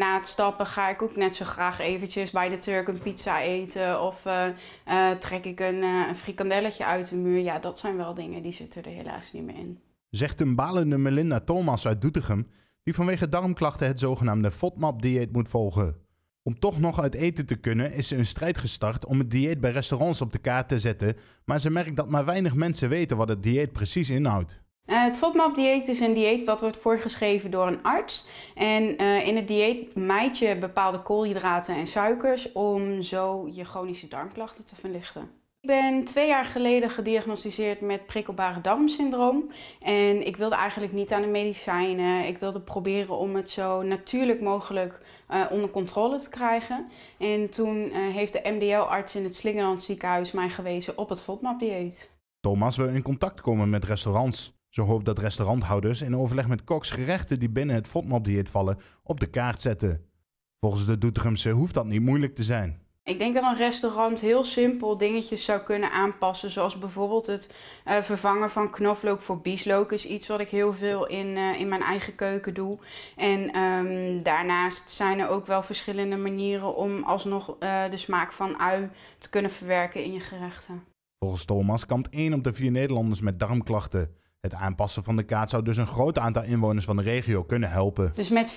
na het stappen ga ik ook net zo graag eventjes bij de Turk een pizza eten. Of eh, eh, trek ik een, eh, een, frikandelletje uit de muur. Ja, dat zijn wel dingen die zitten er helaas niet meer in. Zegt een balende Melinda Thomas uit Doetinchem... die vanwege darmklachten het zogenaamde FODMAP-dieet moet volgen. Om toch nog uit eten te kunnen is ze een strijd gestart om het dieet bij restaurants op de kaart te zetten... maar ze merkt dat maar weinig mensen weten wat het dieet precies inhoudt. Eh, het FODMAP-dieet is een dieet wat wordt voorgeschreven door een arts. En eh, in het dieet mijt je bepaalde koolhydraten en suikers om zo je chronische darmklachten te verlichten. Ik ben twee jaar geleden gediagnosticeerd met prikkelbare darmsyndroom. En ik wilde eigenlijk niet aan de medicijnen. Ik wilde proberen om het zo natuurlijk mogelijk eh, onder controle te krijgen. En toen heeft de MDL-arts in het Slingerland ziekenhuis mij gewezen op het FODMAP-dieet. Thomas wil in contact komen met restaurants. Zo hoopt dat restauranthouders in overleg met koks gerechten die binnen het FODMAP-dieet vallen op de kaart zetten. Volgens de Doetinchemse hoeft dat niet moeilijk te zijn. Ik denk dat een restaurant heel simpel dingetjes zou kunnen aanpassen. Zoals bijvoorbeeld het eh, vervangen van knoflook voor bieslook. Is iets wat ik heel veel in, eh, in mijn eigen keuken doe. En ehm, daarnaast zijn er ook wel verschillende manieren om alsnog eh, de smaak van ui te kunnen verwerken in je gerechten. Volgens Thomas kampt één op de vier Nederlanders met darmklachten. Het aanpassen van de kaart zou dus een groot aantal inwoners van de regio kunnen helpen. Dus met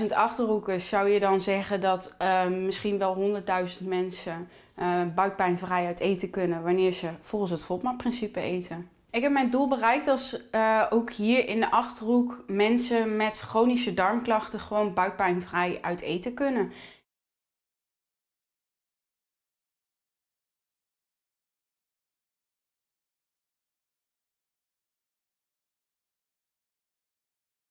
400.000 achterhoekers zou je dan zeggen dat ehm, misschien wel 100.000 mensen eh, buikpijnvrij uit eten kunnen wanneer ze volgens het FODMAP-principe eten. Ik heb mijn doel bereikt als eh, ook hier in de achterhoek mensen met chronische darmklachten gewoon buikpijnvrij uit eten kunnen.